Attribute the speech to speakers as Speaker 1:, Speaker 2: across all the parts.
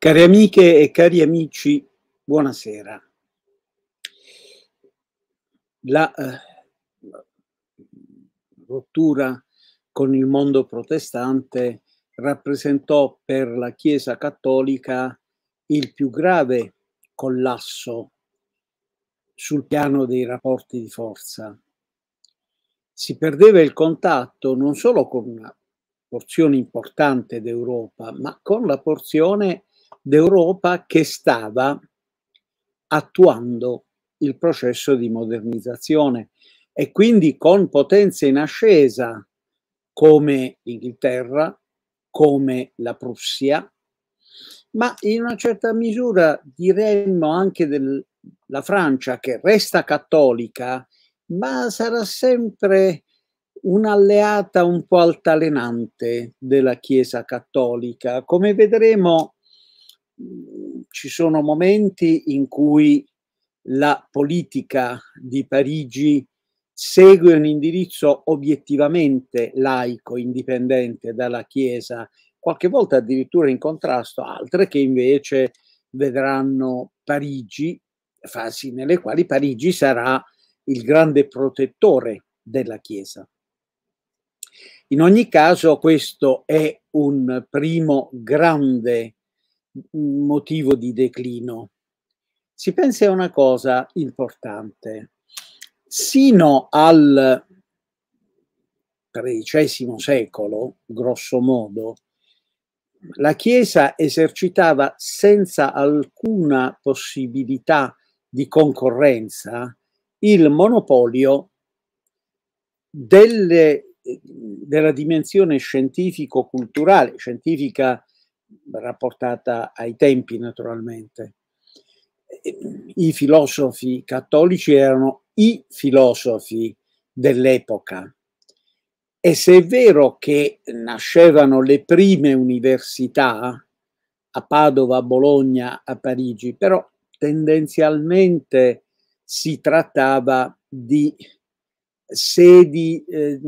Speaker 1: Cari amiche e cari amici, buonasera. La eh, rottura con il mondo protestante rappresentò per la Chiesa cattolica il più grave collasso sul piano dei rapporti di forza. Si perdeva il contatto non solo con una porzione importante d'Europa, ma con la porzione d'Europa che stava attuando il processo di modernizzazione e quindi con potenze in ascesa come l'Inghilterra, come la Prussia, ma in una certa misura diremmo anche della Francia che resta cattolica, ma sarà sempre un'alleata un po' altalenante della Chiesa cattolica. Come vedremo Mm, ci sono momenti in cui la politica di Parigi segue un indirizzo obiettivamente laico, indipendente dalla Chiesa, qualche volta addirittura in contrasto, altre che invece vedranno Parigi, fasi nelle quali Parigi sarà il grande protettore della Chiesa. In ogni caso questo è un primo grande motivo di declino. Si pensi a una cosa importante. Sino al XIII secolo, grosso modo, la Chiesa esercitava senza alcuna possibilità di concorrenza il monopolio delle, della dimensione scientifico-culturale, scientifica rapportata ai tempi naturalmente. I filosofi cattolici erano i filosofi dell'epoca e se è vero che nascevano le prime università a Padova, a Bologna, a Parigi, però tendenzialmente si trattava di sedi eh,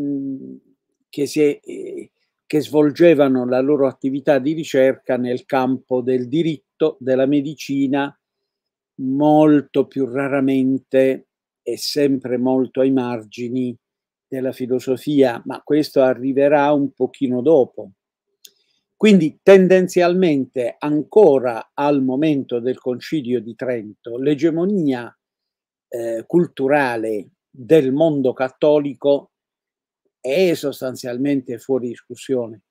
Speaker 1: che si eh, che svolgevano la loro attività di ricerca nel campo del diritto, della medicina, molto più raramente e sempre molto ai margini della filosofia, ma questo arriverà un pochino dopo. Quindi tendenzialmente ancora al momento del concilio di Trento, l'egemonia eh, culturale del mondo cattolico è sostanzialmente fuori discussione.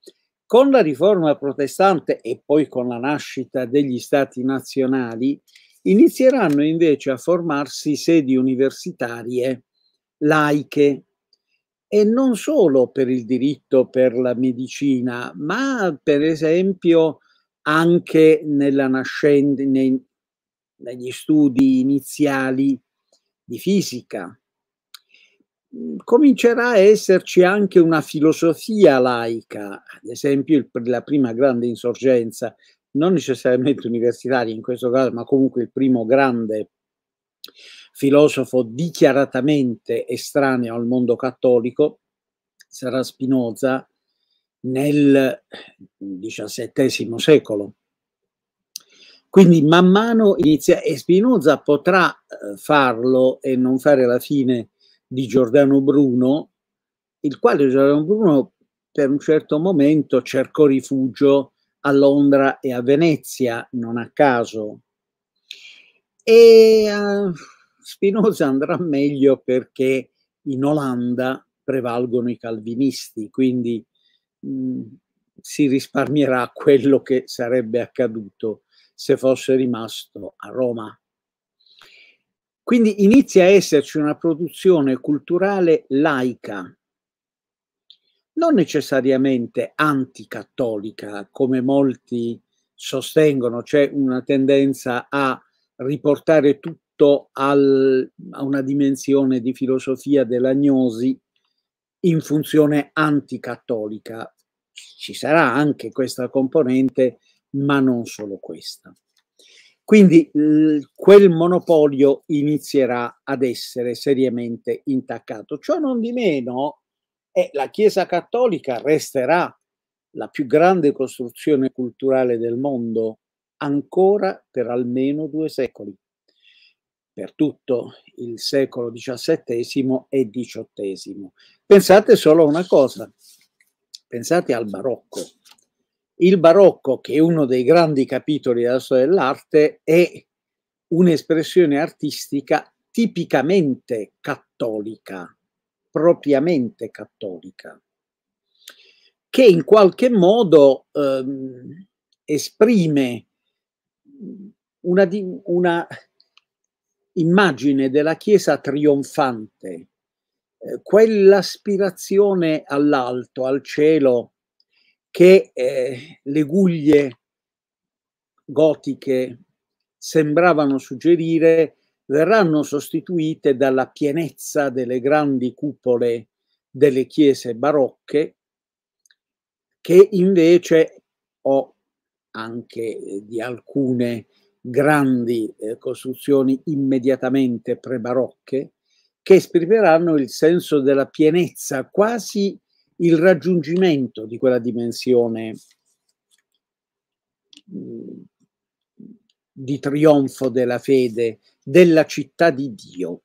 Speaker 1: Con la riforma protestante e poi con la nascita degli stati nazionali inizieranno invece a formarsi sedi universitarie laiche e non solo per il diritto, per la medicina, ma per esempio anche nascente, nei, negli studi iniziali di fisica, comincerà a esserci anche una filosofia laica, ad esempio il, la prima grande insorgenza, non necessariamente universitaria in questo caso, ma comunque il primo grande filosofo dichiaratamente estraneo al mondo cattolico sarà Spinoza nel XVII secolo. Quindi man mano inizia e Spinoza potrà eh, farlo e non fare la fine di Giordano Bruno, il quale Giordano Bruno per un certo momento cercò rifugio a Londra e a Venezia, non a caso. E uh, Spinoza andrà meglio perché in Olanda prevalgono i calvinisti, quindi mh, mm, si risparmierà quello che sarebbe accaduto se fosse rimasto a Roma. Quindi inizia a esserci una produzione culturale laica, non necessariamente anticattolica, come molti sostengono, c'è una tendenza a riportare tutto al, a una dimensione di filosofia dell'agnosi in funzione anticattolica. Ci sarà anche questa componente, ma non solo questa. Quindi quel monopolio inizierà ad essere seriamente intaccato. Ciò non di meno, eh, la Chiesa Cattolica resterà la più grande costruzione culturale del mondo ancora per almeno due secoli, per tutto il secolo XVII e XVIII. Pensate solo a una cosa, pensate al barocco il barocco, che è uno dei grandi capitoli della storia dell'arte, è un'espressione artistica tipicamente cattolica, propriamente cattolica, che in qualche modo ehm, esprime una, una, immagine della Chiesa trionfante, eh, quell'aspirazione all'alto, al cielo, che eh, le guglie gotiche sembravano suggerire verranno sostituite dalla pienezza delle grandi cupole delle chiese barocche che invece o anche di alcune grandi eh, costruzioni immediatamente prebarocche che esprimeranno il senso della pienezza quasi il raggiungimento di quella dimensione mm, di trionfo della fede, della città di Dio.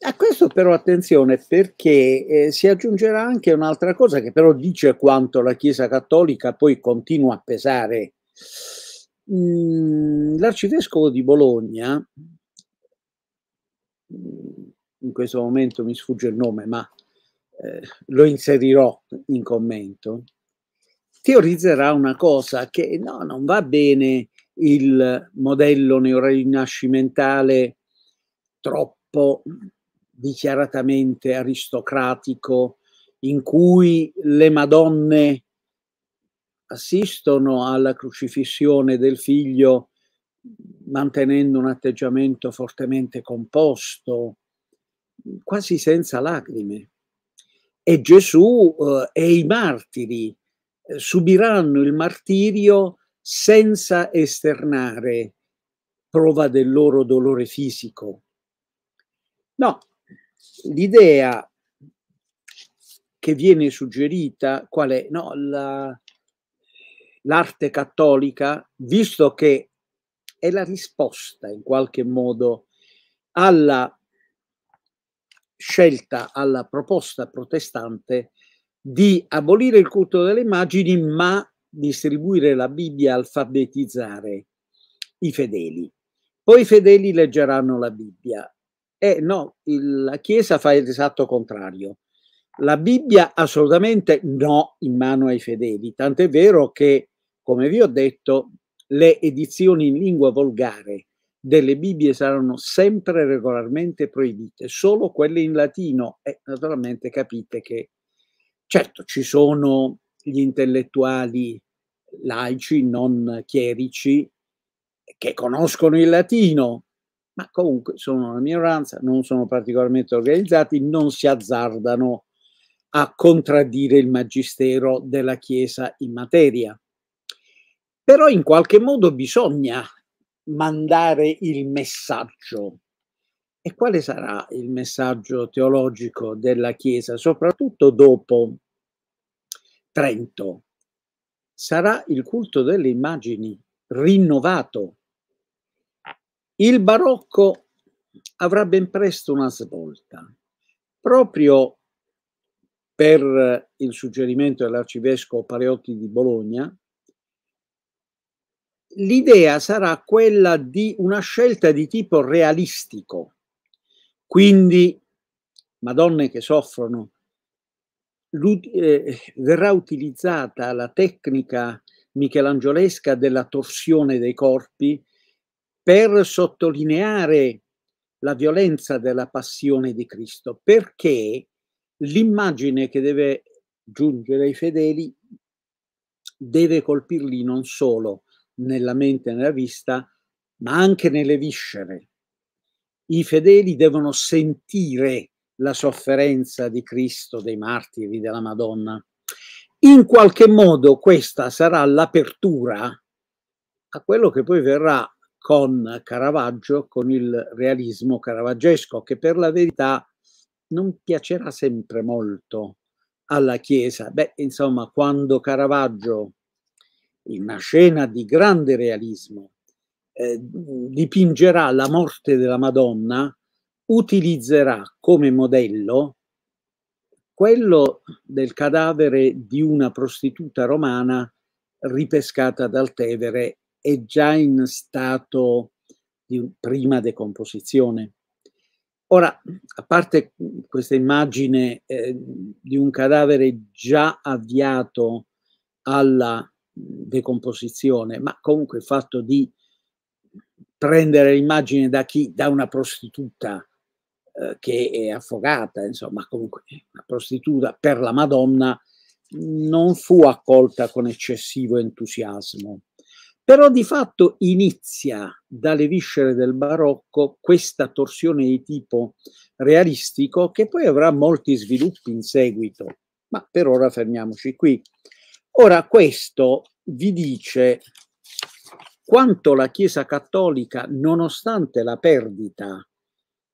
Speaker 1: A questo però attenzione perché eh, si aggiungerà anche un'altra cosa che però dice quanto la Chiesa Cattolica poi continua a pesare. Mm, l'arcivescovo di Bologna, mm, in questo momento mi sfugge il nome, ma eh, lo inserirò in commento, teorizzerà una cosa che no, non va bene il modello neorinascimentale troppo dichiaratamente aristocratico in cui le madonne assistono alla crucifissione del figlio mantenendo un atteggiamento fortemente composto, quasi senza lacrime e Gesù eh, e i martiri eh, subiranno il martirio senza esternare prova del loro dolore fisico. No, l'idea che viene suggerita qual è? No, la, l'arte cattolica, visto che è la risposta in qualche modo alla scelta alla proposta protestante di abolire il culto delle immagini ma distribuire la Bibbia, alfabetizzare i fedeli. Poi i fedeli leggeranno la Bibbia. Eh no, il, la Chiesa fa l'esatto contrario. La Bibbia assolutamente no in mano ai fedeli, tant'è vero che, come vi ho detto, le edizioni in lingua volgare delle Bibbie saranno sempre regolarmente proibite, solo quelle in latino. E naturalmente capite che, certo, ci sono gli intellettuali laici, non chierici, che conoscono il latino, ma comunque sono una minoranza, non sono particolarmente organizzati, non si azzardano a contraddire il magistero della Chiesa in materia. Però in qualche modo bisogna mandare il messaggio. E quale sarà il messaggio teologico della Chiesa, soprattutto dopo Trento? Sarà il culto delle immagini rinnovato. Il barocco avrà ben presto una svolta, proprio per il suggerimento dell'arcivescovo Paleotti di Bologna, l'idea sarà quella di una scelta di tipo realistico, quindi Madonne che soffrono, eh, verrà utilizzata la tecnica michelangiolesca della torsione dei corpi per sottolineare la violenza della passione di Cristo, perché l'immagine che deve giungere ai fedeli deve colpirli non solo nella mente e nella vista, ma anche nelle viscere. I fedeli devono sentire la sofferenza di Cristo, dei martiri, della Madonna. In qualche modo questa sarà l'apertura a quello che poi verrà con Caravaggio, con il realismo caravaggesco, che per la verità non piacerà sempre molto alla Chiesa. Beh, insomma, quando Caravaggio in una scena di grande realismo, eh, dipingerà la morte della Madonna, utilizzerà come modello quello del cadavere di una prostituta romana ripescata dal Tevere e già in stato di prima decomposizione. Ora, a parte questa immagine eh, di un cadavere già avviato alla decomposizione, ma comunque il fatto di prendere l'immagine da chi? Da una prostituta eh, che è affogata, insomma, comunque una prostituta per la Madonna non fu accolta con eccessivo entusiasmo. Però di fatto inizia dalle viscere del barocco questa torsione di tipo realistico che poi avrà molti sviluppi in seguito, ma per ora fermiamoci qui. Ora, questo vi dice quanto la Chiesa cattolica, nonostante la perdita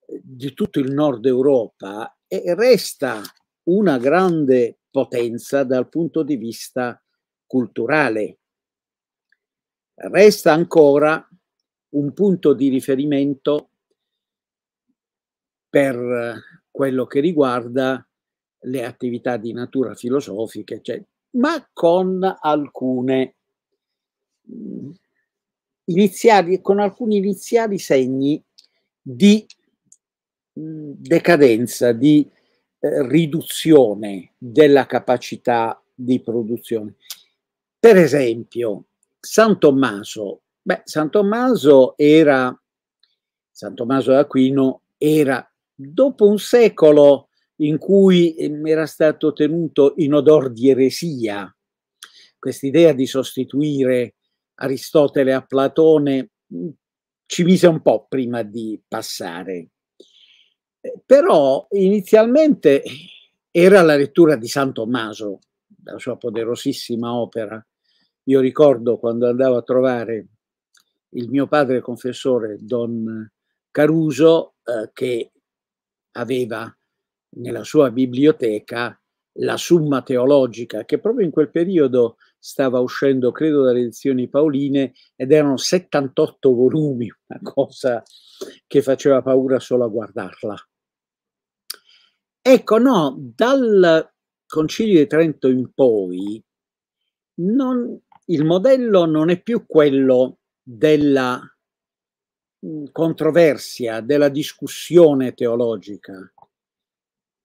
Speaker 1: eh, di tutto il nord Europa, resta una grande potenza dal punto di vista culturale. Resta ancora un punto di riferimento per eh, quello che riguarda le attività di natura filosofica, cioè ma con alcune iniziali, con alcuni iniziali segni di mm, decadenza, di eh, riduzione della capacità di produzione. Per esempio, San Tommaso, beh, San Tommaso era, San Tommaso d'Aquino era dopo un secolo in cui ehm, era stato tenuto in odor di eresia quest'idea di sostituire Aristotele a Platone mm, ci mise un po' prima di passare. Eh, però inizialmente era la lettura di San Tommaso, la sua poderosissima opera. Io ricordo quando andavo a trovare il mio padre confessore, Don Caruso, eh, che aveva nella sua biblioteca la Summa Teologica, che proprio in quel periodo stava uscendo, credo, dalle edizioni paoline ed erano 78 volumi, una cosa che faceva paura solo a guardarla. Ecco, no, dal Concilio di Trento in poi non, il modello non è più quello della controversia, della discussione teologica,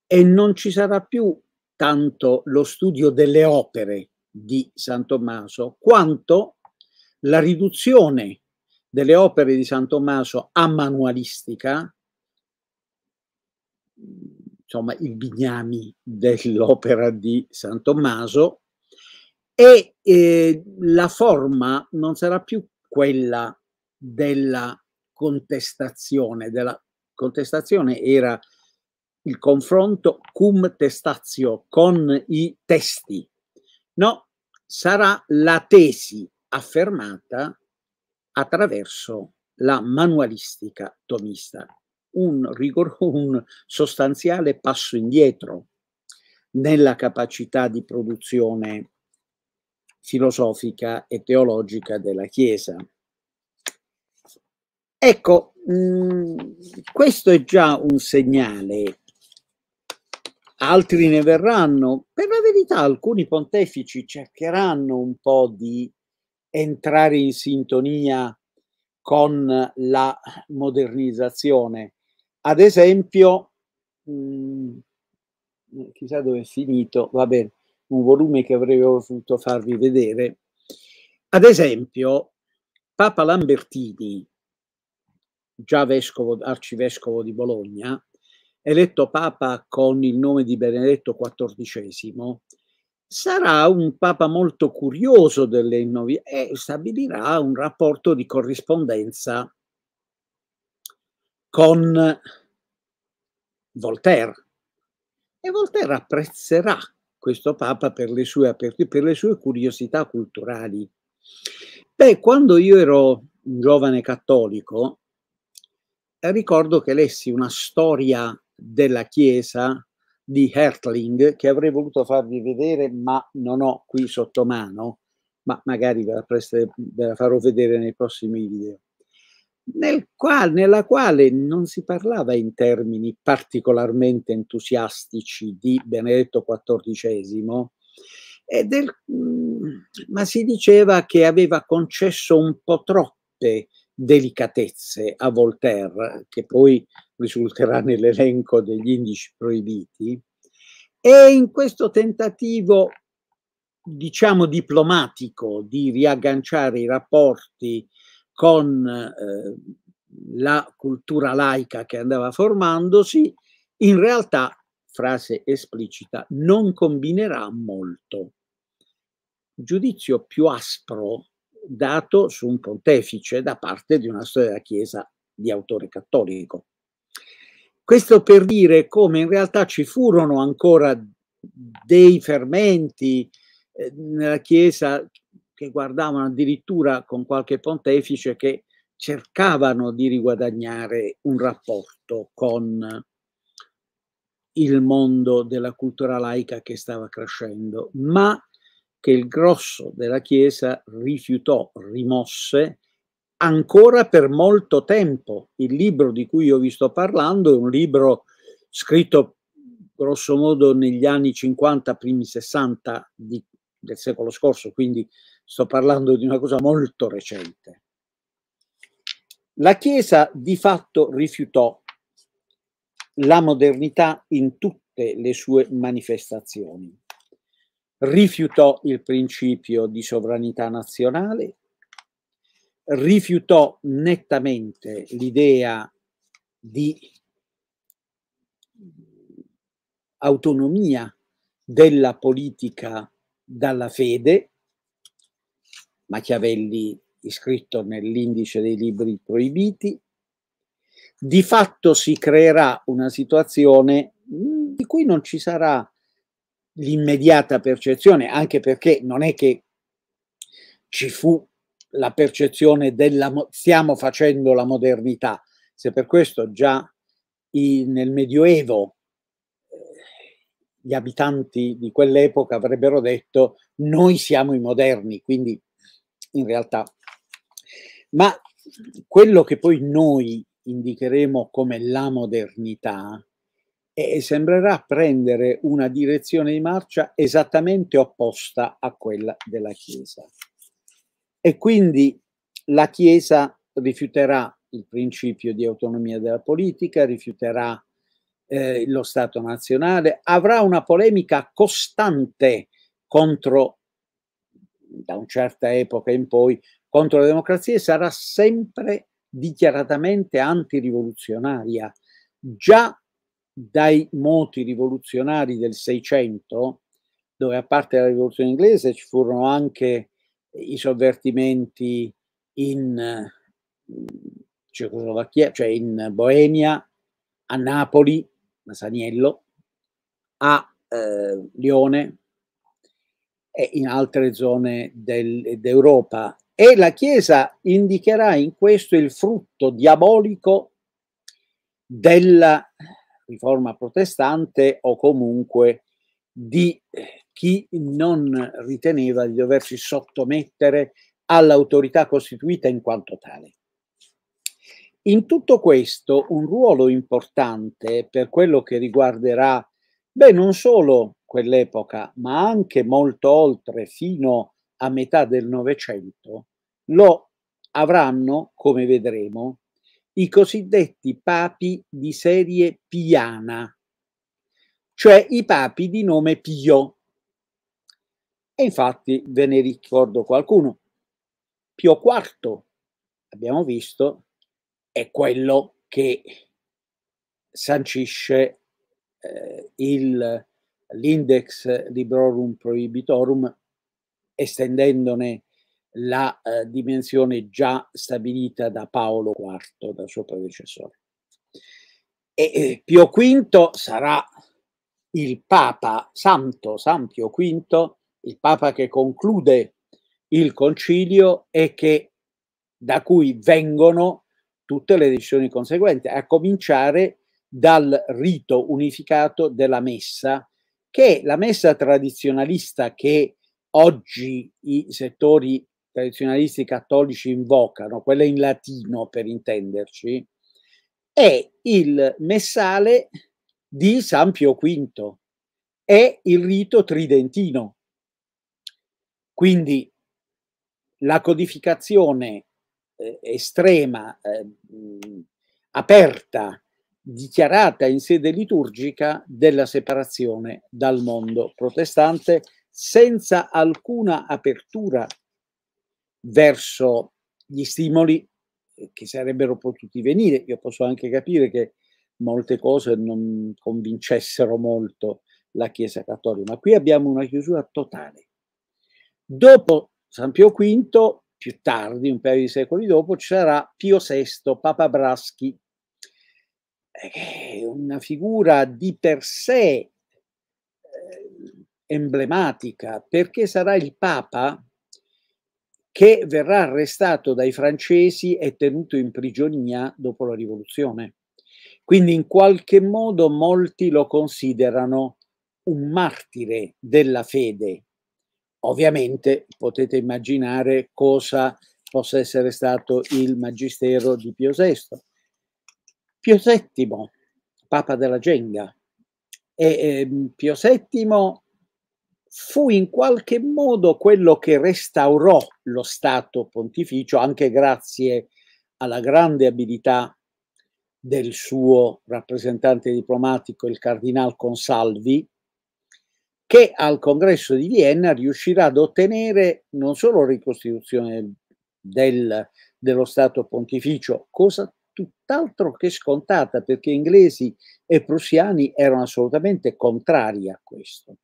Speaker 1: e non ci sarà più tanto lo studio delle opere di San Tommaso quanto la riduzione delle opere di San Tommaso a manualistica, insomma il bignami dell'opera di San Tommaso, e eh, la forma non sarà più quella della contestazione, della contestazione era il confronto cum testatio con i testi, no, sarà la tesi affermata attraverso la manualistica tomista, un, rigor, un sostanziale passo indietro nella capacità di produzione filosofica e teologica della Chiesa. Ecco, mh, mm, questo è già un segnale altri ne verranno. Per la verità alcuni pontefici cercheranno un po' di entrare in sintonia con la modernizzazione. Ad esempio, mh, mm, chissà dove è finito, va bene, un volume che avrei voluto farvi vedere. Ad esempio, Papa Lambertini, già vescovo, arcivescovo di Bologna, eletto papa con il nome di Benedetto XIV, sarà un papa molto curioso delle novità e stabilirà un rapporto di corrispondenza con Voltaire. E Voltaire apprezzerà questo papa per le sue, per le sue curiosità culturali. Beh, quando io ero un giovane cattolico, ricordo che lessi una storia della chiesa di Hertling che avrei voluto farvi vedere ma non ho qui sotto mano, ma magari ve la, preste, ve la farò vedere nei prossimi video. Nel qual, nella quale non si parlava in termini particolarmente entusiastici di Benedetto XIV, del, mm, ma si diceva che aveva concesso un po' troppe delicatezze a Voltaire, che poi risulterà nell'elenco degli indici proibiti, e in questo tentativo, diciamo diplomatico, di riagganciare i rapporti con eh, la cultura laica che andava formandosi, in realtà, frase esplicita, non combinerà molto. Giudizio più aspro dato su un pontefice da parte di una storia della Chiesa di autore cattolico. Questo per dire come in realtà ci furono ancora dei fermenti eh, nella Chiesa che guardavano addirittura con qualche pontefice che cercavano di riguadagnare un rapporto con il mondo della cultura laica che stava crescendo, ma che il grosso della Chiesa rifiutò, rimosse ancora per molto tempo. Il libro di cui io vi sto parlando è un libro scritto grosso modo negli anni 50, primi 60 di, del secolo scorso, quindi sto parlando di una cosa molto recente. La Chiesa di fatto rifiutò la modernità in tutte le sue manifestazioni. Rifiutò il principio di sovranità nazionale, rifiutò nettamente l'idea di autonomia della politica dalla fede, Machiavelli iscritto nell'indice dei libri proibiti, di fatto si creerà una situazione mm, di cui non ci sarà l'immediata percezione, anche perché non è che ci fu la percezione della stiamo facendo la modernità. Se per questo già i, nel Medioevo eh, gli abitanti di quell'epoca avrebbero detto noi siamo i moderni, quindi in realtà. Ma quello che poi noi indicheremo come la modernità e sembrerà prendere una direzione di marcia esattamente opposta a quella della Chiesa. E quindi la Chiesa rifiuterà il principio di autonomia della politica, rifiuterà eh, lo Stato nazionale, avrà una polemica costante contro, da una certa epoca in poi, contro la democrazia e sarà sempre dichiaratamente antirivoluzionaria. Già dai moti rivoluzionari del Seicento, dove a parte la rivoluzione inglese ci furono anche i sovvertimenti in eh, Cecoslovacchia, cioè in Boemia, a Napoli, Masaniello, a eh, Lione e in altre zone del, d'Europa. E la Chiesa indicherà in questo il frutto diabolico della riforma protestante o comunque di chi non riteneva di doversi sottomettere all'autorità costituita in quanto tale. In tutto questo un ruolo importante per quello che riguarderà, beh, non solo quell'epoca, ma anche molto oltre, fino a metà del Novecento, lo avranno, come vedremo, i cosiddetti papi di serie piana, cioè i papi di nome Pio, e infatti ve ne ricordo qualcuno. Pio IV, abbiamo visto, è quello che sancisce eh, il, l'index librorum prohibitorum, estendendone la eh, dimensione già stabilita da Paolo IV, dal suo predecessore. E, eh, Pio V sarà il Papa Santo, San Pio V, il Papa che conclude il concilio e che, da cui vengono tutte le decisioni conseguenti, a cominciare dal rito unificato della messa, che la messa tradizionalista che oggi i settori tradizionalisti cattolici invocano, quella in latino per intenderci, è il messale di San Pio V, è il rito tridentino, quindi la codificazione eh, estrema, eh, aperta, dichiarata in sede liturgica della separazione dal mondo protestante senza alcuna apertura verso gli stimoli eh, che sarebbero potuti venire. Io posso anche capire che molte cose non convincessero molto la Chiesa Cattolica, ma qui abbiamo una chiusura totale. Dopo San Pio V, più tardi, un paio di secoli dopo, ci sarà Pio VI, Papa Braschi, eh, che è una figura di per sé eh, emblematica, perché sarà il Papa che verrà arrestato dai francesi e tenuto in prigionia dopo la rivoluzione. Quindi in qualche modo molti lo considerano un martire della fede, Ovviamente potete immaginare cosa possa essere stato il magistero di Pio VI. Pio VII, Papa della Genga, e eh, Pio VII fu in qualche modo quello che restaurò lo Stato pontificio anche grazie alla grande abilità del suo rappresentante diplomatico, il Cardinal Consalvi, che al congresso di Vienna riuscirà ad ottenere non solo ricostituzione del, dello Stato pontificio, cosa tutt'altro che scontata perché inglesi e prussiani erano assolutamente contrari a questo,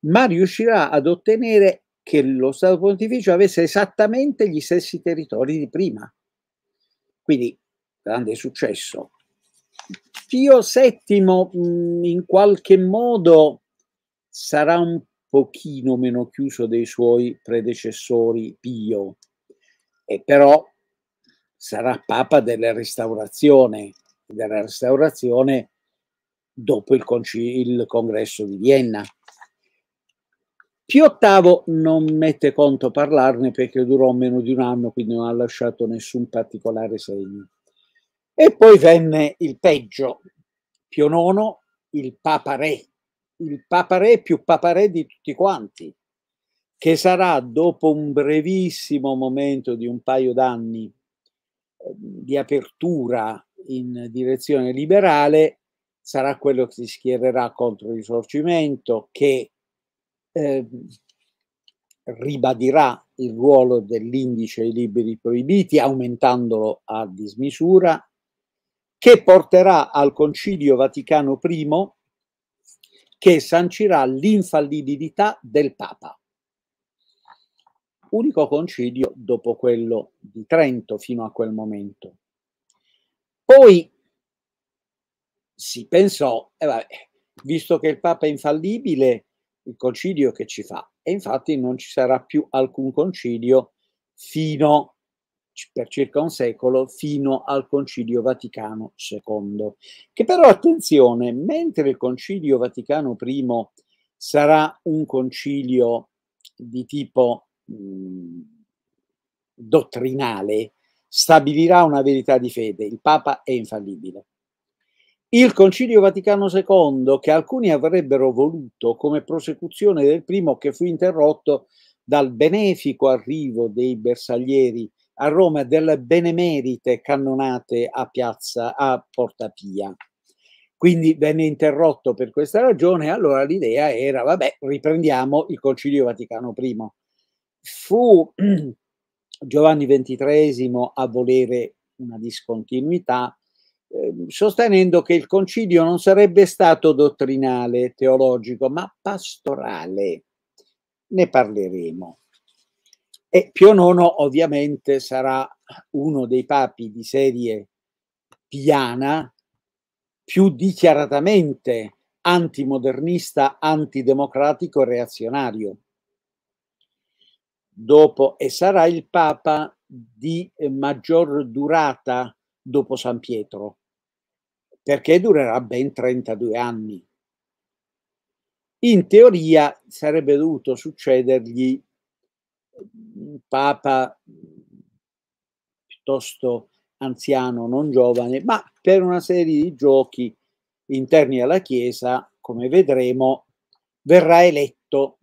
Speaker 1: ma riuscirà ad ottenere che lo Stato pontificio avesse esattamente gli stessi territori di prima. Quindi grande successo. Pio VII mm, in qualche modo sarà un pochino meno chiuso dei suoi predecessori Pio, e però sarà papa della restaurazione, della restaurazione dopo il, il congresso di Vienna. Pio VIII non mette conto parlarne perché durò meno di un anno, quindi non ha lasciato nessun particolare segno. E poi venne il peggio. Pio IX, il Papa Re il paparè più paparè di tutti quanti, che sarà dopo un brevissimo momento di un paio d'anni ehm, di apertura in direzione liberale, sarà quello che si schiererà contro il risorgimento, che eh, ribadirà il ruolo dell'indice ai liberi proibiti, aumentandolo a dismisura, che porterà al Concilio Vaticano I che sancirà l'infallibilità del Papa. Unico concilio dopo quello di Trento fino a quel momento. Poi si pensò, eh vabbè, visto che il Papa è infallibile, il concilio che ci fa? E infatti non ci sarà più alcun concilio fino a per circa un secolo fino al Concilio Vaticano II, che però attenzione, mentre il Concilio Vaticano I sarà un concilio di tipo mh, mhmm, dottrinale, stabilirà una verità di fede, il Papa è infallibile. Il Concilio Vaticano II, che alcuni avrebbero voluto come prosecuzione del primo, che fu interrotto dal benefico arrivo dei bersaglieri a Roma delle benemerite cannonate a piazza a Porta Pia. Quindi venne interrotto per questa ragione, allora l'idea era, vabbè, riprendiamo il Concilio Vaticano I. Fu Giovanni XXIII a volere una discontinuità, ehm, sostenendo che il concilio non sarebbe stato dottrinale, teologico, ma pastorale. Ne parleremo. E Pio IX ovviamente sarà uno dei papi di serie piana più dichiaratamente antimodernista, antidemocratico e reazionario. Dopo, e sarà il papa di maggior durata dopo San Pietro, perché durerà ben 32 anni. In teoria sarebbe dovuto succedergli Mhmm, papa piuttosto anziano, non giovane, ma per una serie di giochi interni alla Chiesa, come vedremo, verrà eletto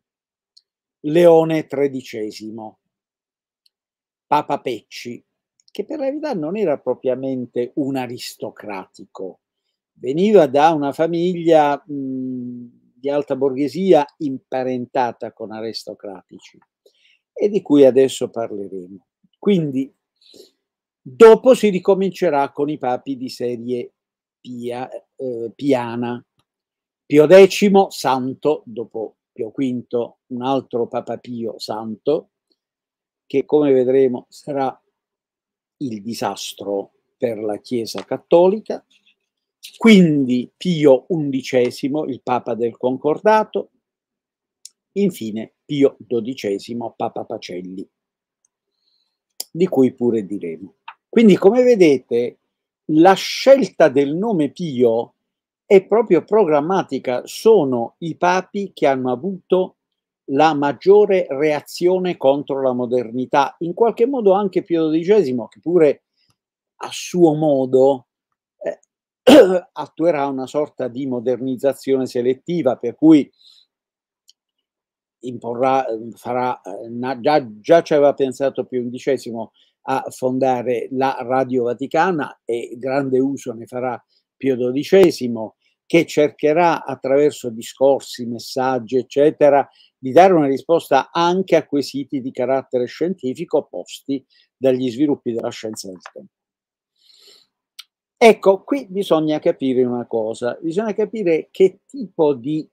Speaker 1: Leone XIII, Papa Pecci, che per la verità non era propriamente un aristocratico, veniva da una famiglia mh, mhmm, di alta borghesia imparentata con aristocratici e di cui adesso parleremo. Quindi, dopo si ricomincerà con i papi di serie pia, eh, piana. Pio X, santo, dopo Pio V, un altro Papa Pio santo, che come vedremo sarà il disastro per la Chiesa cattolica. Quindi Pio XI, il Papa del Concordato. Infine Pio XII, Papa Pacelli, di cui pure diremo. Quindi, come vedete, la scelta del nome Pio è proprio programmatica, sono i papi che hanno avuto la maggiore reazione contro la modernità. In qualche modo anche Pio XII, che pure a suo modo eh, attuerà una sorta di modernizzazione selettiva, per cui imporrà, ehm, farà, ehm, già, già ci aveva pensato Pio XI a fondare la Radio Vaticana e grande uso ne farà Pio XII che cercherà attraverso discorsi, messaggi, eccetera, di dare una risposta anche a quesiti di carattere scientifico posti dagli sviluppi della scienza del tempo. Ecco, qui bisogna capire una cosa, bisogna capire che tipo di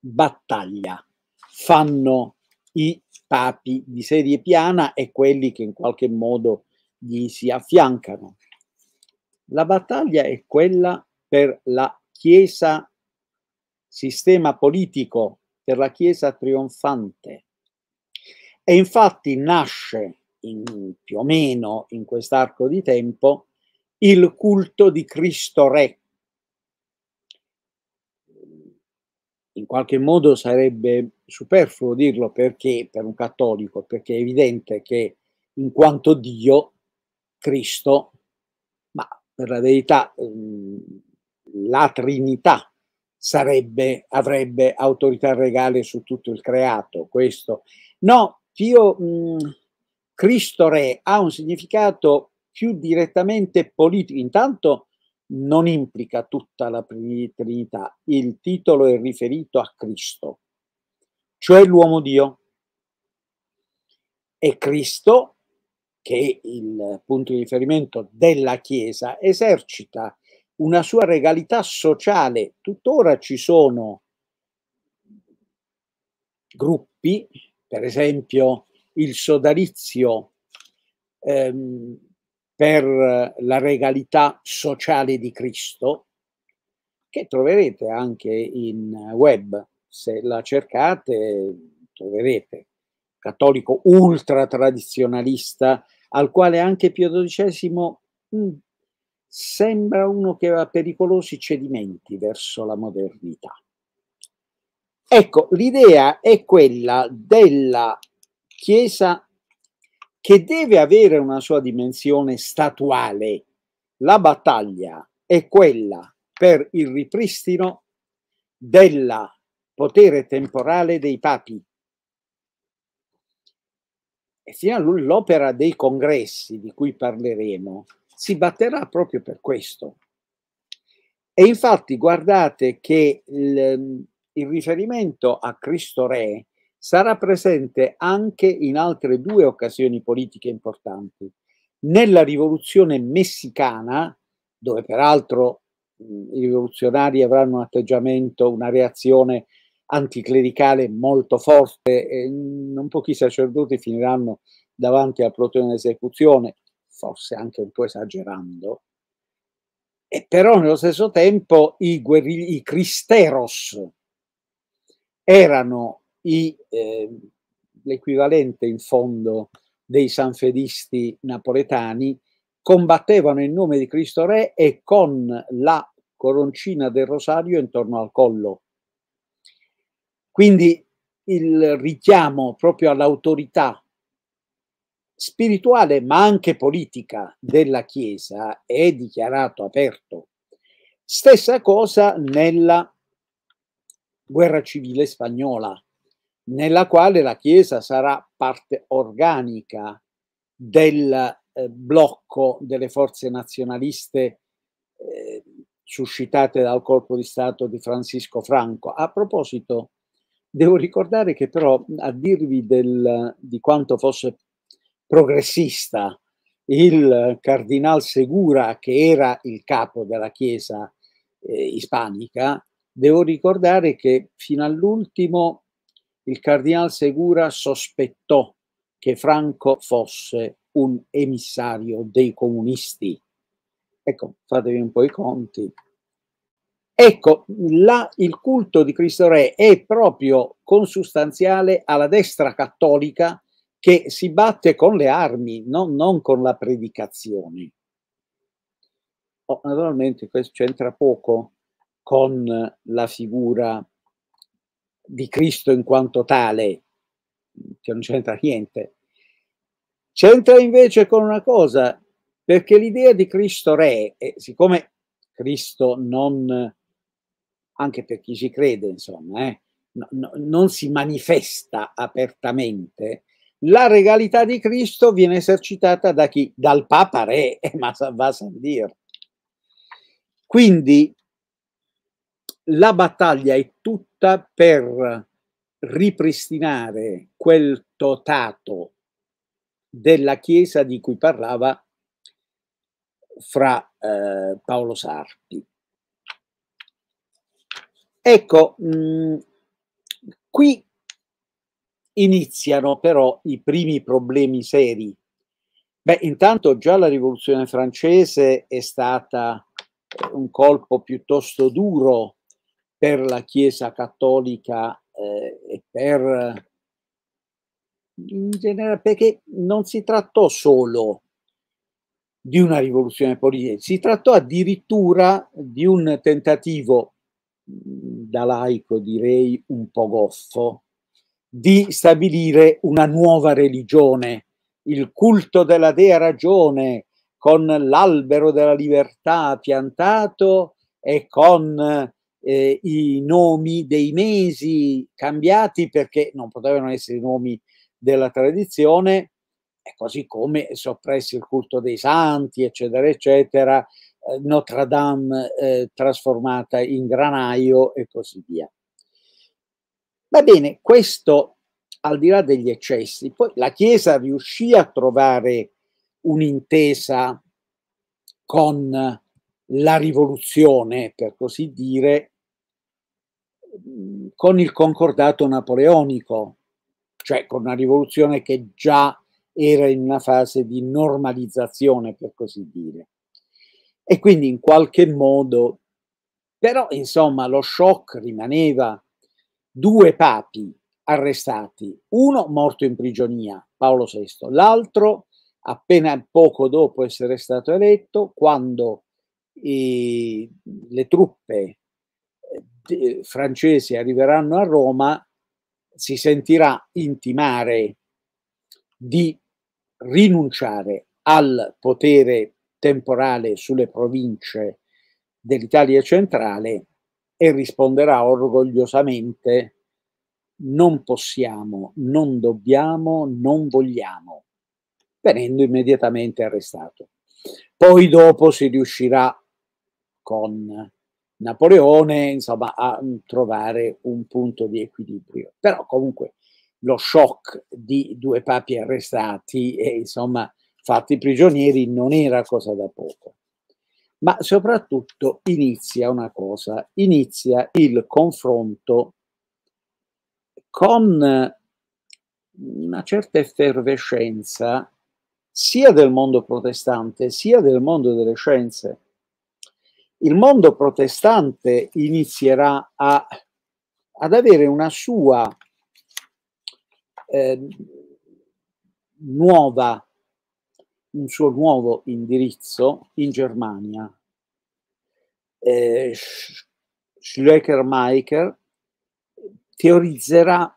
Speaker 1: battaglia fanno i papi di serie piana e quelli che in qualche modo gli si affiancano. La battaglia è quella per la Chiesa, sistema politico, per la Chiesa trionfante. E infatti nasce in, più o meno in quest'arco di tempo il culto di Cristo Re, in qualche modo sarebbe superfluo dirlo perché per un cattolico, perché è evidente che in quanto Dio, Cristo, ma per la verità ehm, la Trinità sarebbe, avrebbe autorità regale su tutto il creato. Questo no, Dio, mhmm, Cristo Re ha un significato più direttamente politico. Intanto non implica tutta la Trinità. Il titolo è riferito a Cristo, cioè l'uomo Dio. E Cristo, che è il punto di riferimento della Chiesa, esercita una sua regalità sociale. Tuttora ci sono gruppi, per esempio il sodalizio ehm, per eh, la regalità sociale di Cristo, che troverete anche in eh, web. Se la cercate, troverete. Cattolico ultra tradizionalista, al quale anche Pio XII mh, mm, sembra uno che ha pericolosi cedimenti verso la modernità. Ecco, l'idea è quella della Chiesa che deve avere una sua dimensione statuale. La battaglia è quella per il ripristino del potere temporale dei papi. E fino all'opera dei congressi di cui parleremo si batterà proprio per questo. E infatti guardate che il, il riferimento a Cristo Re sarà presente anche in altre due occasioni politiche importanti. Nella rivoluzione messicana, dove peraltro mh, i rivoluzionari avranno un atteggiamento, una reazione anticlericale molto forte, e non pochi sacerdoti finiranno davanti al plotone d'esecuzione, forse anche un po' esagerando, e però nello stesso tempo i, i cristeros erano i, eh, l'equivalente in fondo dei sanfedisti napoletani, combattevano in nome di Cristo Re e con la coroncina del rosario intorno al collo. Quindi il richiamo proprio all'autorità spirituale ma anche politica della Chiesa è dichiarato aperto. Stessa cosa nella guerra civile spagnola nella quale la Chiesa sarà parte organica del eh, blocco delle forze nazionaliste eh, suscitate dal colpo di Stato di Francisco Franco. A proposito, devo ricordare che però a dirvi del, di quanto fosse progressista il cardinal Segura, che era il capo della Chiesa eh, ispanica, devo ricordare che fino all'ultimo il cardinal Segura sospettò che Franco fosse un emissario dei comunisti. Ecco, fatevi un po' i conti. Ecco, là il culto di Cristo Re è proprio consustanziale alla destra cattolica che si batte con le armi, no? non con la predicazione. Oh, naturalmente questo c'entra poco con la figura di Cristo in quanto tale, che non c'entra niente. C'entra invece con una cosa, perché l'idea di Cristo Re, e siccome Cristo non, anche per chi ci crede, insomma, eh, no, no, non si manifesta apertamente, la regalità di Cristo viene esercitata da chi? Dal Papa Re, ma va a San Dio. Quindi la battaglia è tutta per ripristinare quel totato della Chiesa di cui parlava fra eh, Paolo Sarti. Ecco, mh, mm, qui iniziano però i primi problemi seri. Beh, intanto già la rivoluzione francese è stata un colpo piuttosto duro per la Chiesa cattolica eh, e per in generale perché non si trattò solo di una rivoluzione politica, si trattò addirittura di un tentativo da laico direi un po' goffo di stabilire una nuova religione, il culto della dea ragione con l'albero della libertà piantato e con eh, i nomi dei mesi cambiati perché non potevano essere i nomi della tradizione, così come soppressi il culto dei santi, eccetera, eccetera, eh, Notre Dame eh, trasformata in granaio e così via. Va bene, questo al di là degli eccessi, poi la Chiesa riuscì a trovare un'intesa con la rivoluzione, per così dire, con il concordato napoleonico, cioè con una rivoluzione che già era in una fase di normalizzazione, per così dire. E quindi in qualche modo, però insomma, lo shock rimaneva due papi arrestati, uno morto in prigionia, Paolo VI, l'altro appena poco dopo essere stato eletto, quando i, le truppe eh, francesi arriveranno a Roma, si sentirà intimare di rinunciare al potere temporale sulle province dell'Italia centrale e risponderà orgogliosamente non possiamo, non dobbiamo, non vogliamo, venendo immediatamente arrestato. Poi dopo si riuscirà con Napoleone, insomma, a mm, trovare un punto di equilibrio. Però comunque lo shock di due papi arrestati e insomma fatti prigionieri non era cosa da poco. Ma soprattutto inizia una cosa, inizia il confronto con una certa effervescenza sia del mondo protestante sia del mondo delle scienze il mondo protestante inizierà a, ad avere una sua eh, nuova, un suo nuovo indirizzo in Germania. Eh, Schleiermacher teorizzerà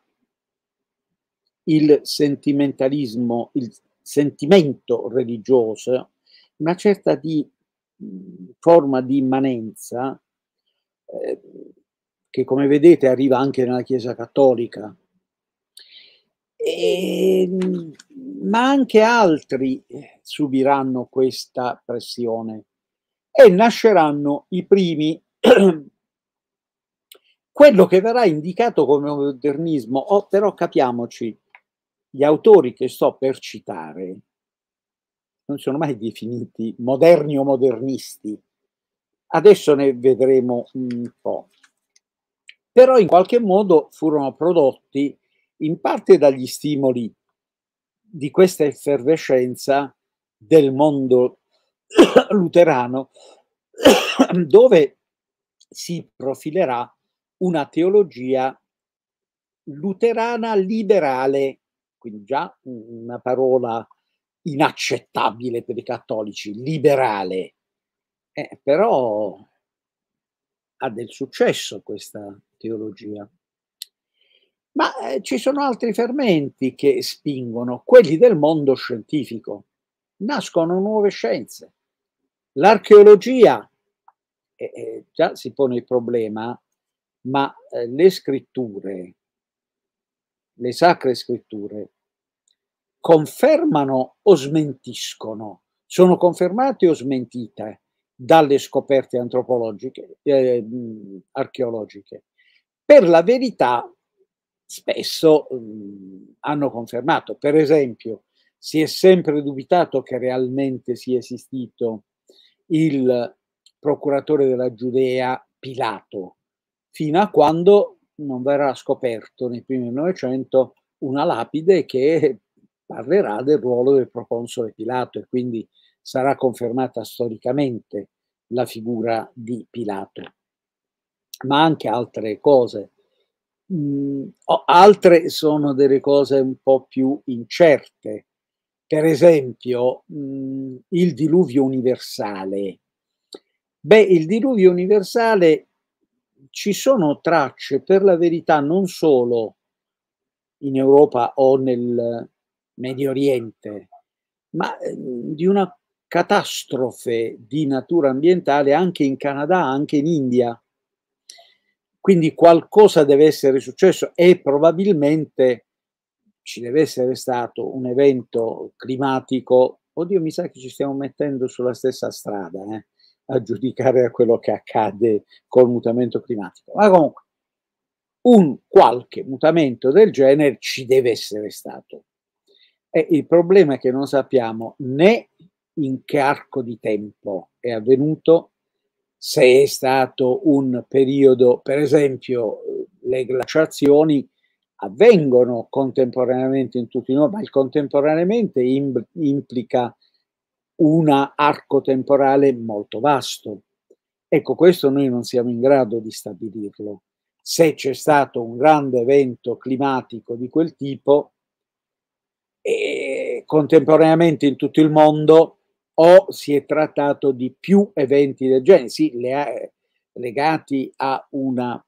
Speaker 1: il sentimentalismo, il sentimento religioso, una certa di forma di immanenza eh, che come vedete arriva anche nella Chiesa Cattolica, e, ehm, ma anche altri subiranno questa pressione e nasceranno i primi. Quello che verrà indicato come modernismo, oh, però capiamoci, gli autori che sto per citare, non sono mai definiti moderni o modernisti. Adesso ne vedremo un po'. Però in qualche modo furono prodotti in parte dagli stimoli di questa effervescenza del mondo luterano, dove si profilerà una teologia luterana liberale, quindi già una parola inaccettabile per i cattolici, liberale. Eh, però ha del successo questa teologia. Ma eh, ci sono altri fermenti che spingono, quelli del mondo scientifico. Nascono nuove scienze. L'archeologia eh, eh già si pone il problema, ma eh, le scritture, le sacre scritture, confermano o smentiscono, sono confermate o smentite dalle scoperte antropologiche, eh, archeologiche. Per la verità spesso mh, hanno confermato, per esempio si è sempre dubitato che realmente sia esistito il procuratore della Giudea Pilato, fino a quando non verrà scoperto nel primo Novecento una lapide che parlerà del ruolo del proconsole Pilato e quindi sarà confermata storicamente la figura di Pilato, ma anche altre cose. Mm, altre sono delle cose un po' più incerte, per esempio mm, il diluvio universale. Beh, il diluvio universale ci sono tracce per la verità non solo in Europa o nel Medio Oriente, ma ehm, di una catastrofe di natura ambientale anche in Canada, anche in India. Quindi qualcosa deve essere successo e probabilmente ci deve essere stato un evento climatico. Oddio, mi sa che ci stiamo mettendo sulla stessa strada eh, a giudicare a quello che accade col mutamento climatico. Ma comunque, un qualche mutamento del genere ci deve essere stato e il problema è che non sappiamo né in che arco di tempo è avvenuto, se è stato un periodo, per esempio, le glaciazioni avvengono contemporaneamente in tutti noi, ma il contemporaneamente implica un arco temporale molto vasto. Ecco, questo noi non siamo in grado di stabilirlo. Se c'è stato un grande evento climatico di quel tipo, e contemporaneamente in tutto il mondo o si è trattato di più eventi del genere, sì, le, eh, legati a una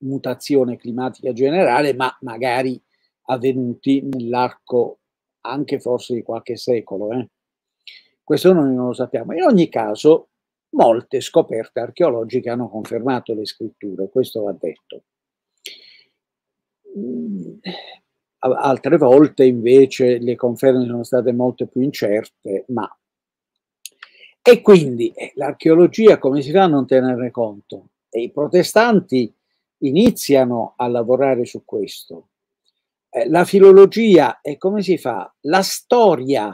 Speaker 1: mutazione climatica generale, ma magari avvenuti nell'arco anche forse di qualche secolo. Eh. Questo noi non lo sappiamo. In ogni caso, molte scoperte archeologiche hanno confermato le scritture, questo va detto altre volte invece le conferme sono state molto più incerte, ma... E quindi eh, l'archeologia come si fa a non tenerne conto? E i protestanti iniziano a lavorare su questo. Eh, la filologia e come si fa? La storia,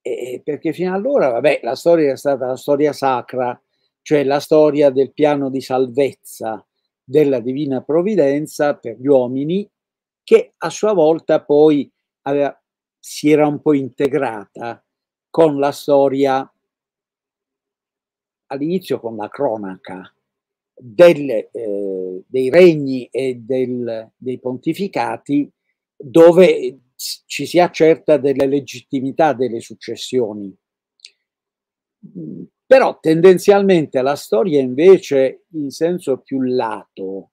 Speaker 1: eh, perché fino allora, vabbè, la storia è stata la storia sacra, cioè la storia del piano di salvezza della divina provvidenza per gli uomini che a sua volta poi aveva, si era un po' integrata con la storia, all'inizio con la cronaca del, eh, dei regni e del, dei pontificati, dove ci si accerta della legittimità delle successioni. Però tendenzialmente la storia invece in senso più lato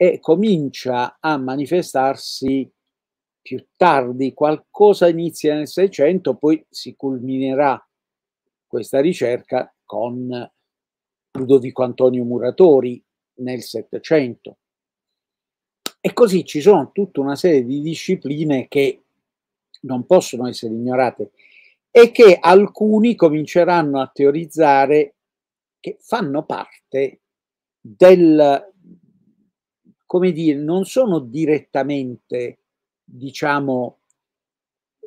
Speaker 1: e comincia a manifestarsi più tardi, qualcosa inizia nel 600, poi si culminerà questa ricerca con Ludovico Antonio Muratori nel 700. E così ci sono tutta una serie di discipline che non possono essere ignorate e che alcuni cominceranno a teorizzare che fanno parte del come dire, non sono direttamente, diciamo,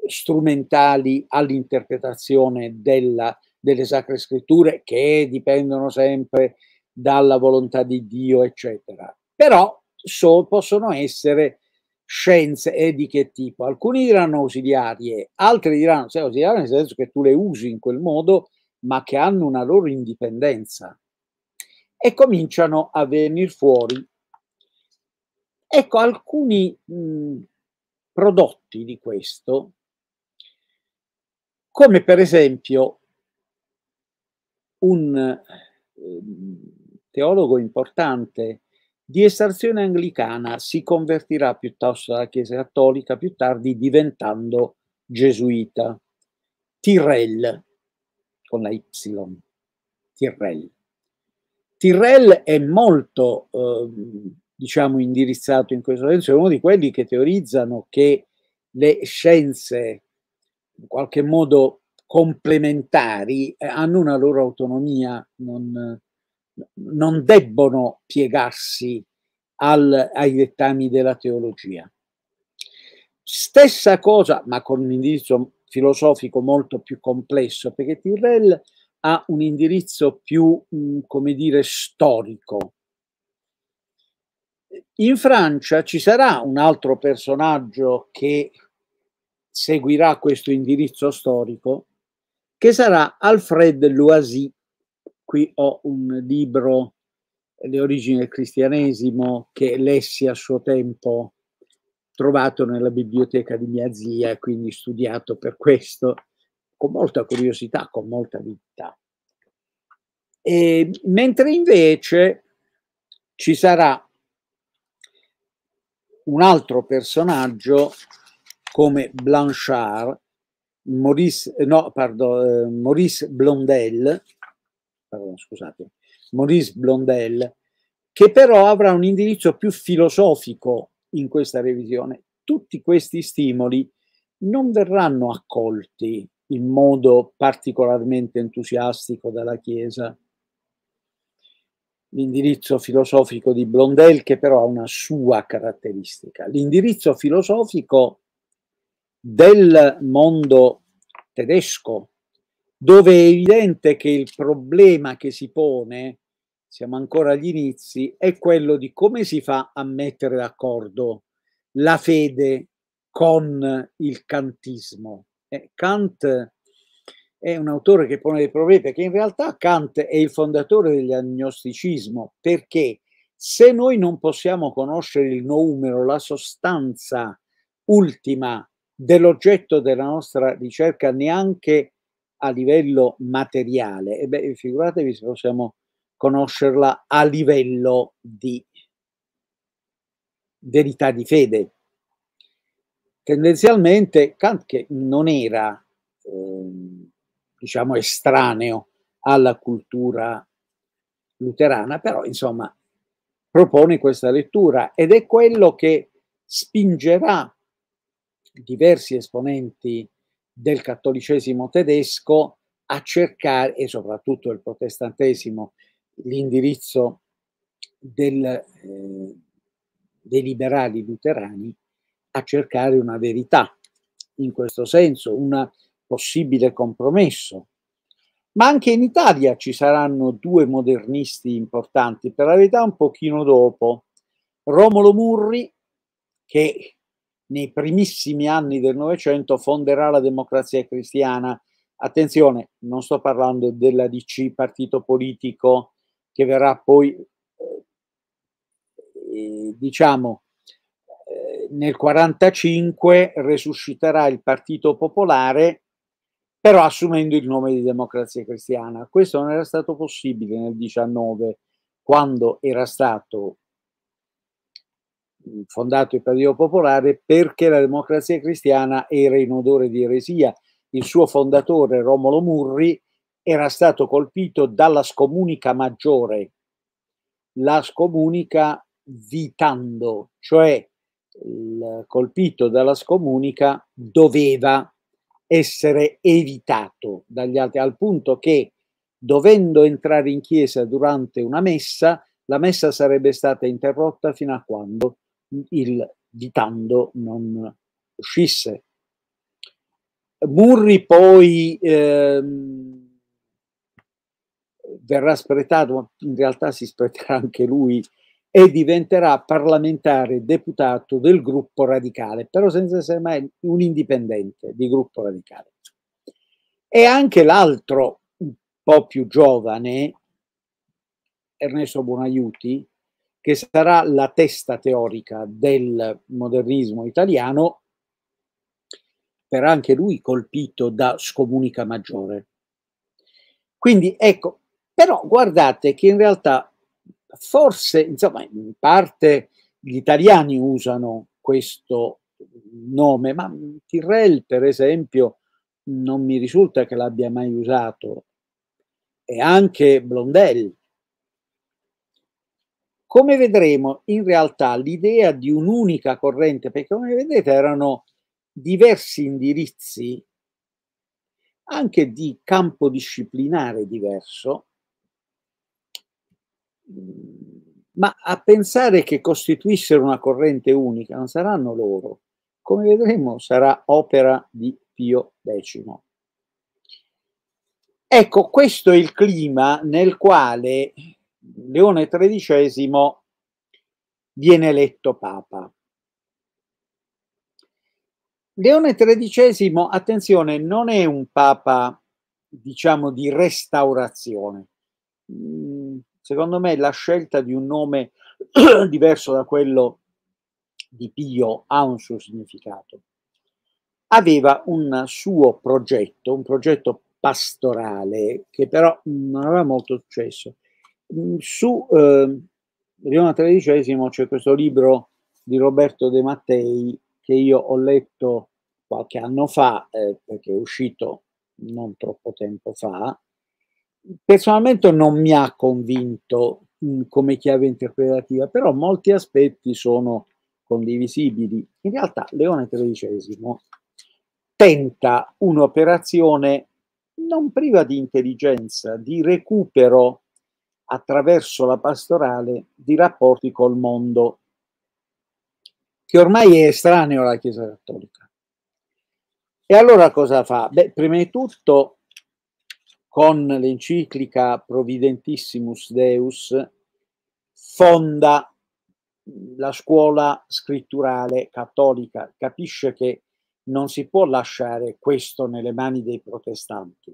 Speaker 1: strumentali all'interpretazione della, delle sacre scritture che dipendono sempre dalla volontà di Dio, eccetera. Però so, possono essere scienze e di che tipo. Alcuni diranno ausiliarie, altri diranno cioè, ausiliarie nel senso che tu le usi in quel modo, ma che hanno una loro indipendenza. E cominciano a venire fuori Ecco, alcuni mh, mhmm, prodotti di questo, come per esempio un eh, teologo importante di estrazione anglicana si convertirà piuttosto alla Chiesa Cattolica, più tardi diventando gesuita, Tyrell, con la Y, Tyrell. Tirrell è molto eh, diciamo, indirizzato in questo senso, è uno di quelli che teorizzano che le scienze in qualche modo complementari eh, hanno una loro autonomia, non, non debbono piegarsi al, ai dettami della teologia. Stessa cosa, ma con un indirizzo filosofico molto più complesso, perché Tirrell ha un indirizzo più, mh, mm, come dire, storico, in Francia ci sarà un altro personaggio che seguirà questo indirizzo storico, che sarà Alfred Loisy. Qui ho un libro, Le origini del cristianesimo, che lessi a suo tempo, trovato nella biblioteca di mia zia, e quindi studiato per questo, con molta curiosità, con molta vita. E, mentre invece ci sarà un altro personaggio come Blanchard, Maurice, no, pardon, eh, Maurice Blondel, pardon, scusate, Maurice Blondel, che però avrà un indirizzo più filosofico in questa revisione. Tutti questi stimoli non verranno accolti in modo particolarmente entusiastico dalla Chiesa l'indirizzo filosofico di Blondel che però ha una sua caratteristica. L'indirizzo filosofico del mondo tedesco, dove è evidente che il problema che si pone, siamo ancora agli inizi, è quello di come si fa a mettere d'accordo la fede con il kantismo. Eh, Kant è un autore che pone dei problemi, perché in realtà Kant è il fondatore dell'agnosticismo, perché se noi non possiamo conoscere il numero, la sostanza ultima dell'oggetto della nostra ricerca neanche a livello materiale, e beh, figuratevi se possiamo conoscerla a livello di verità di fede. Tendenzialmente Kant, che non era eh, diciamo, estraneo alla cultura luterana, però insomma propone questa lettura ed è quello che spingerà diversi esponenti del cattolicesimo tedesco a cercare, e soprattutto il protestantesimo, l'indirizzo del, eh, dei liberali luterani a cercare una verità in questo senso, una possibile compromesso. Ma anche in Italia ci saranno due modernisti importanti, per la verità un pochino dopo. Romolo Murri, che nei primissimi anni del Novecento fonderà la democrazia cristiana. Attenzione, non sto parlando della DC, partito politico che verrà poi, eh, eh diciamo, eh, nel 1945 resusciterà il Partito Popolare però assumendo il nome di democrazia cristiana. Questo non era stato possibile nel 19, quando era stato mm, fondato il Partito Popolare perché la democrazia cristiana era in odore di eresia. Il suo fondatore Romolo Murri era stato colpito dalla scomunica maggiore, la scomunica vitando, cioè colpito dalla scomunica doveva essere evitato dagli altri, al punto che dovendo entrare in chiesa durante una messa, la messa sarebbe stata interrotta fino a quando il ditando non uscisse. Murri poi ehm, verrà spretato, ma in realtà si spreterà anche lui e diventerà parlamentare deputato del gruppo radicale, però senza essere mai un indipendente di gruppo radicale. E anche l'altro, un po' più giovane, Ernesto Buonaiuti, che sarà la testa teorica del modernismo italiano, verrà anche lui colpito da scomunica maggiore. Quindi ecco, però guardate che in realtà forse, insomma, in parte gli italiani usano questo nome, ma Tirrell, per esempio, non mi risulta che l'abbia mai usato, e anche Blondel. Come vedremo, in realtà l'idea di un'unica corrente, perché come vedete erano diversi indirizzi, anche di campo disciplinare diverso, ma a pensare che costituissero una corrente unica non saranno loro, come vedremo sarà opera di Pio X. Ecco, questo è il clima nel quale Leone XIII viene eletto Papa. Leone XIII, attenzione, non è un Papa, diciamo, di restaurazione Secondo me la scelta di un nome diverso da quello di Pio ha un suo significato. Aveva un suo progetto, un progetto pastorale che però non aveva molto successo. Mm, su eh, Rione XIII c'è questo libro di Roberto De Mattei che io ho letto qualche anno fa, eh, perché è uscito non troppo tempo fa, personalmente non mi ha convinto mh, come chiave interpretativa, però molti aspetti sono condivisibili. In realtà Leone XIII tenta un'operazione non priva di intelligenza, di recupero attraverso la pastorale di rapporti col mondo, che ormai è estraneo alla Chiesa Cattolica. E allora cosa fa? Beh, prima di tutto con l'enciclica Providentissimus Deus fonda la scuola scritturale cattolica, capisce che non si può lasciare questo nelle mani dei protestanti.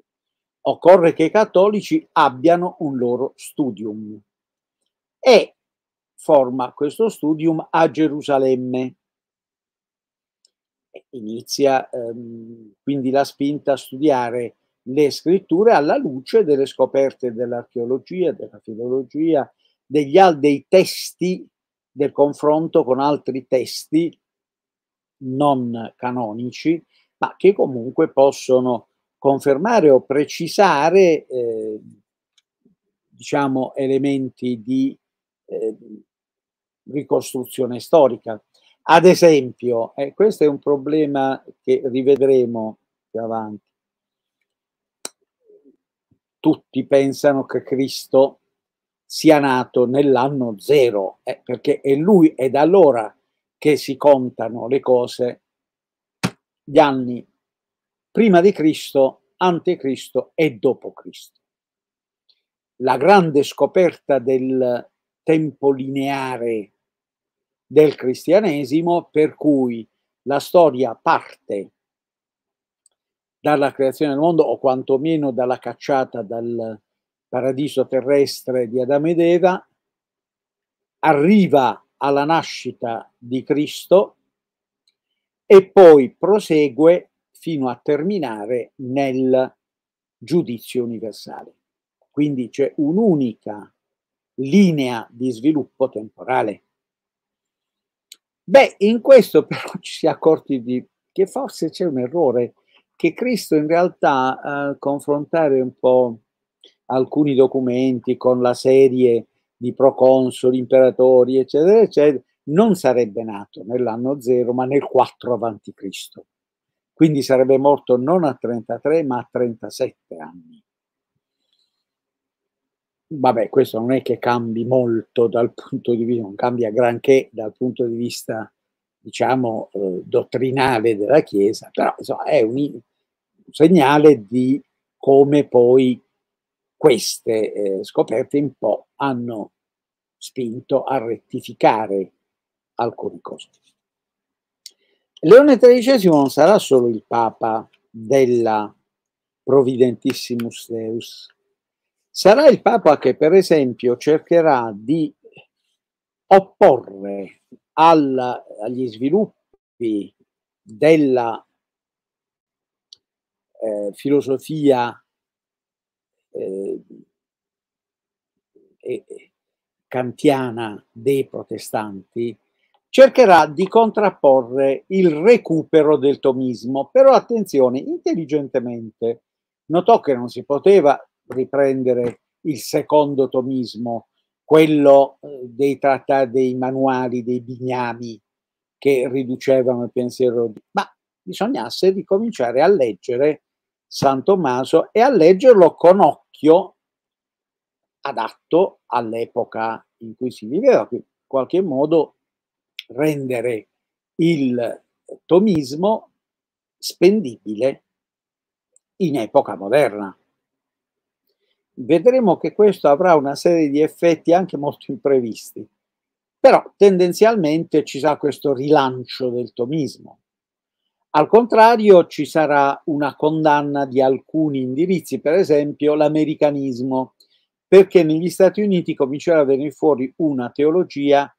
Speaker 1: Occorre che i cattolici abbiano un loro studium e forma questo studium a Gerusalemme. Inizia ehm, quindi la spinta a studiare le scritture alla luce delle scoperte dell'archeologia, della filologia, degli, dei testi, del confronto con altri testi non canonici, ma che comunque possono confermare o precisare eh, diciamo, elementi di eh, ricostruzione storica. Ad esempio, eh, questo è un problema che rivedremo più avanti, tutti pensano che Cristo sia nato nell'anno zero, eh, perché è lui, è da allora che si contano le cose, gli anni prima di Cristo, ante Cristo e dopo Cristo. La grande scoperta del tempo lineare del cristianesimo, per cui la storia parte dalla creazione del mondo o quantomeno dalla cacciata dal paradiso terrestre di Adamo ed Eva, arriva alla nascita di Cristo e poi prosegue fino a terminare nel giudizio universale. Quindi c'è un'unica linea di sviluppo temporale. Beh, in questo però ci si è accorti di, che forse c'è un errore che Cristo in realtà eh, confrontare un po' alcuni documenti con la serie di proconsoli, imperatori, eccetera, eccetera, non sarebbe nato nell'anno zero, ma nel 4 avanti Cristo. Quindi sarebbe morto non a 33, ma a 37 anni. Vabbè, questo non è che cambi molto dal punto di vista, non cambia granché dal punto di vista diciamo, eh, dottrinale della Chiesa, però insomma, è un, un, segnale di come poi queste eh, scoperte un po' hanno spinto a rettificare alcuni costi. Leone XIII non sarà solo il Papa della Providentissimus Deus, sarà il Papa che per esempio cercherà di opporre alla, agli sviluppi della eh, filosofia eh, eh, kantiana dei protestanti, cercherà di contrapporre il recupero del tomismo, però attenzione, intelligentemente. Notò che non si poteva riprendere il secondo tomismo, quello eh, dei trattati, dei manuali, dei bignami che riducevano il pensiero, ma bisognasse ricominciare a leggere San Tommaso e a leggerlo con occhio adatto all'epoca in cui si viveva, in qualche modo rendere il tomismo spendibile in epoca moderna vedremo che questo avrà una serie di effetti anche molto imprevisti. Però tendenzialmente ci sarà questo rilancio del tomismo. Al contrario ci sarà una condanna di alcuni indirizzi, per esempio l'americanismo, perché negli Stati Uniti cominciò a venire fuori una teologia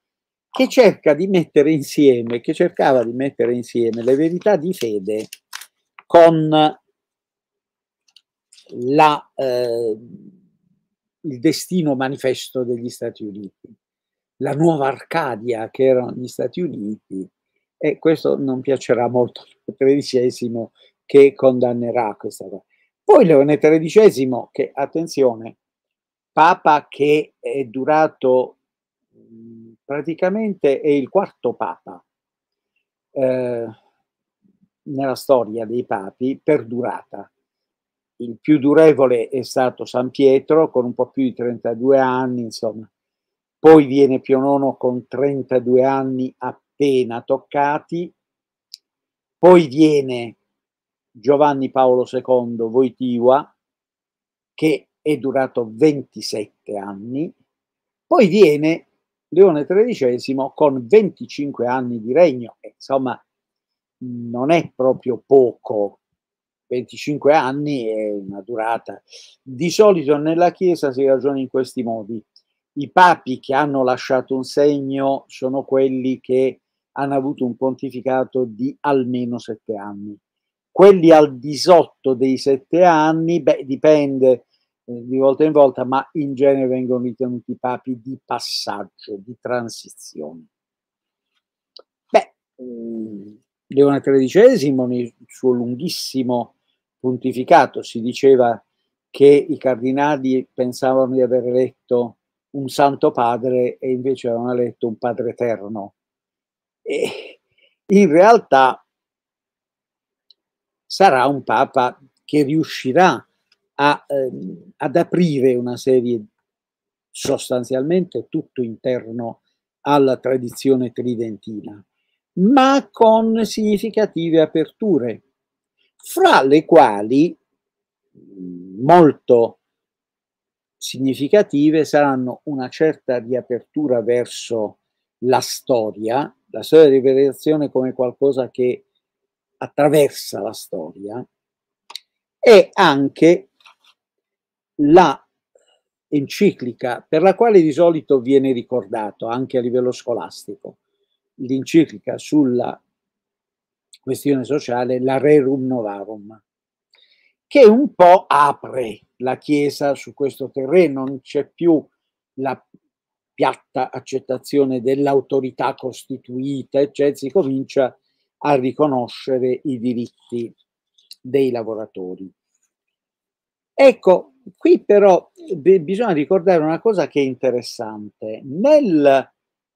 Speaker 1: che cerca di mettere insieme, che cercava di mettere insieme le verità di fede con la, eh, il destino manifesto degli Stati Uniti, la nuova Arcadia che erano gli Stati Uniti, e questo non piacerà molto al XIII che condannerà questa cosa. Poi Leone XIII, che attenzione, papa che è durato praticamente è il quarto papa eh, nella storia dei papi per durata il più durevole è stato San Pietro con un po' più di 32 anni, insomma. Poi viene Pio Pionono con 32 anni appena toccati. Poi viene Giovanni Paolo II Voitiva che è durato 27 anni. Poi viene Leone XIII con 25 anni di regno, insomma non è proprio poco 25 anni è una durata. Di solito nella Chiesa si ragiona in questi modi. I papi che hanno lasciato un segno sono quelli che hanno avuto un pontificato di almeno sette anni. Quelli al di sotto dei sette anni, beh, dipende eh, di volta in volta, ma in genere vengono ritenuti papi di passaggio, di transizione. Beh, mm, Leone XIII nel suo lunghissimo pontificato si diceva che i cardinali pensavano di aver eletto un santo padre e invece avevano eletto un padre eterno. E in realtà sarà un papa che riuscirà a, ehm, ad aprire una serie sostanzialmente tutto interno alla tradizione tridentina, ma con significative aperture fra le quali mm, molto significative saranno una certa riapertura verso la storia, la storia di rivelazione come qualcosa che attraversa la storia e anche la enciclica per la quale di solito viene ricordato anche a livello scolastico, l'enciclica sulla questione sociale, la rerum novarum, che un po' apre la Chiesa su questo terreno, non c'è più la piatta accettazione dell'autorità costituita, eccetera, cioè si comincia a riconoscere i diritti dei lavoratori. Ecco, qui però bisogna ricordare una cosa che è interessante. Nel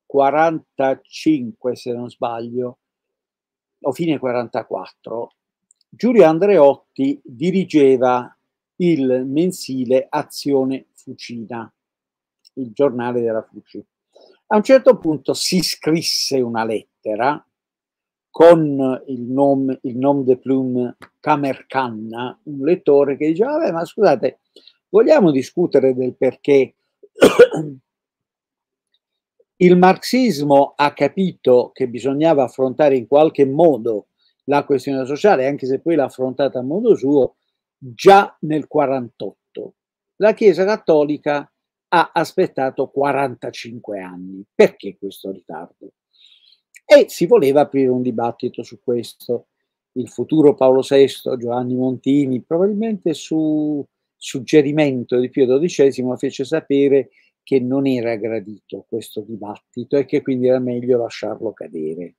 Speaker 1: 45, se non sbaglio, o fine 44, Giulio Andreotti dirigeva il mensile Azione Fucina, il giornale della Fucina. A un certo punto si scrisse una lettera con il nome, il nome de plume Camercanna, un lettore che diceva, vabbè, ma scusate, vogliamo discutere del perché il marxismo ha capito che bisognava affrontare in qualche modo la questione sociale, anche se poi l'ha affrontata a modo suo, già nel 48. La Chiesa Cattolica ha aspettato 45 anni. Perché questo ritardo? E si voleva aprire un dibattito su questo. Il futuro Paolo VI, Giovanni Montini, probabilmente su suggerimento di Pio XII, fece sapere che non era gradito questo dibattito e che quindi era meglio lasciarlo cadere.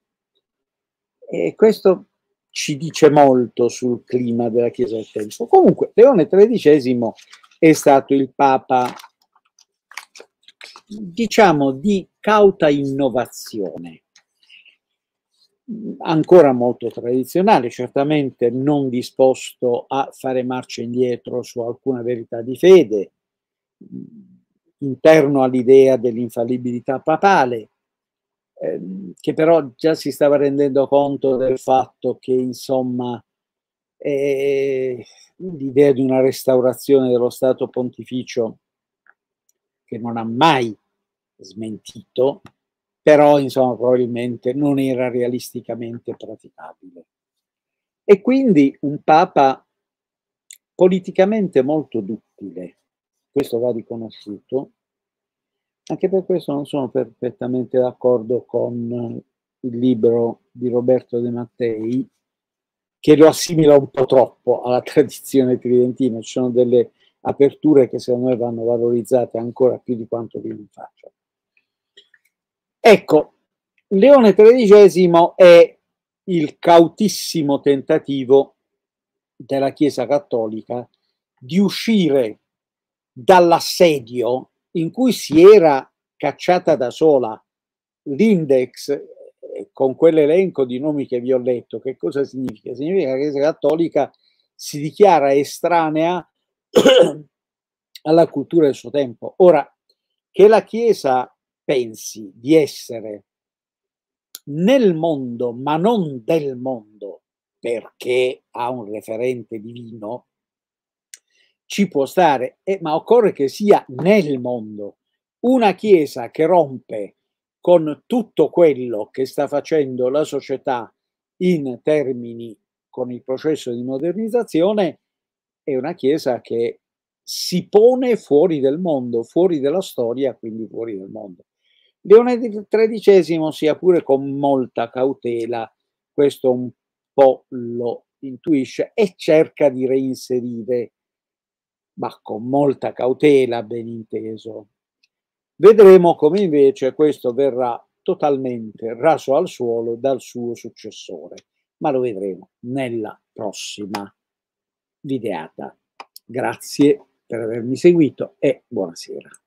Speaker 1: E questo ci dice molto sul clima della Chiesa del tempo. Comunque, Leone XIII è stato il Papa, diciamo, di cauta innovazione, ancora molto tradizionale, certamente non disposto a fare marcia indietro su alcuna verità di fede, interno all'idea dell'infallibilità papale, ehm, che però già si stava rendendo conto del fatto che, insomma, eh, l'idea di una restaurazione dello Stato pontificio che non ha mai smentito, però insomma probabilmente non era realisticamente praticabile. E quindi un Papa politicamente molto duttile, questo va riconosciuto, anche per questo non sono perfettamente d'accordo con il libro di Roberto De Mattei, che lo assimila un po' troppo alla tradizione tridentina, ci sono delle aperture che secondo me vanno valorizzate ancora più di quanto vi non faccio. Ecco, Leone XIII è il cautissimo tentativo della Chiesa Cattolica di uscire dall'assedio in cui si era cacciata da sola l'index eh, con quell'elenco di nomi che vi ho letto, che cosa significa? Significa che la Chiesa Cattolica si dichiara estranea alla cultura del suo tempo. Ora, che la Chiesa pensi di essere nel mondo, ma non del mondo, perché ha un referente divino, ci può stare, eh, ma occorre che sia nel mondo. Una Chiesa che rompe con tutto quello che sta facendo la società in termini con il processo di modernizzazione è una Chiesa che si pone fuori del mondo, fuori della storia, quindi fuori del mondo. Leone XIII, sia pure con molta cautela, questo un po' lo intuisce e cerca di reinserire ma con molta cautela, ben inteso. Vedremo come invece questo verrà totalmente raso al suolo dal suo successore, ma lo vedremo nella prossima videata. Grazie per avermi seguito e buonasera.